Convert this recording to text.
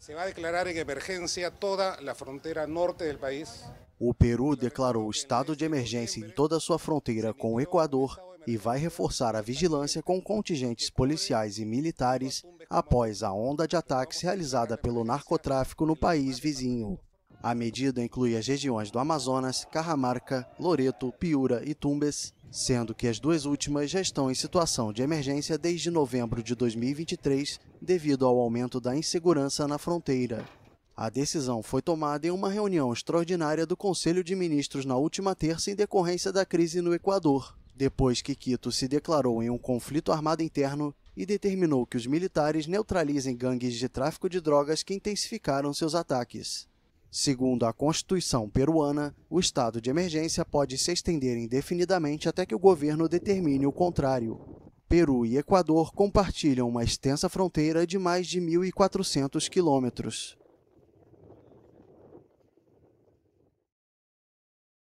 Se vai declarar em emergência toda a fronteira norte do país. O Peru declarou estado de emergência em toda a sua fronteira com o Equador e vai reforçar a vigilância com contingentes policiais e militares após a onda de ataques realizada pelo narcotráfico no país vizinho. A medida inclui as regiões do Amazonas, Carramarca, Loreto, Piura e Tumbes, sendo que as duas últimas já estão em situação de emergência desde novembro de 2023 devido ao aumento da insegurança na fronteira. A decisão foi tomada em uma reunião extraordinária do Conselho de Ministros na última terça em decorrência da crise no Equador, depois que Quito se declarou em um conflito armado interno e determinou que os militares neutralizem gangues de tráfico de drogas que intensificaram seus ataques. Segundo a Constituição peruana, o estado de emergência pode se estender indefinidamente até que o governo determine o contrário. Peru e Equador compartilham uma extensa fronteira de mais de 1.400 quilômetros.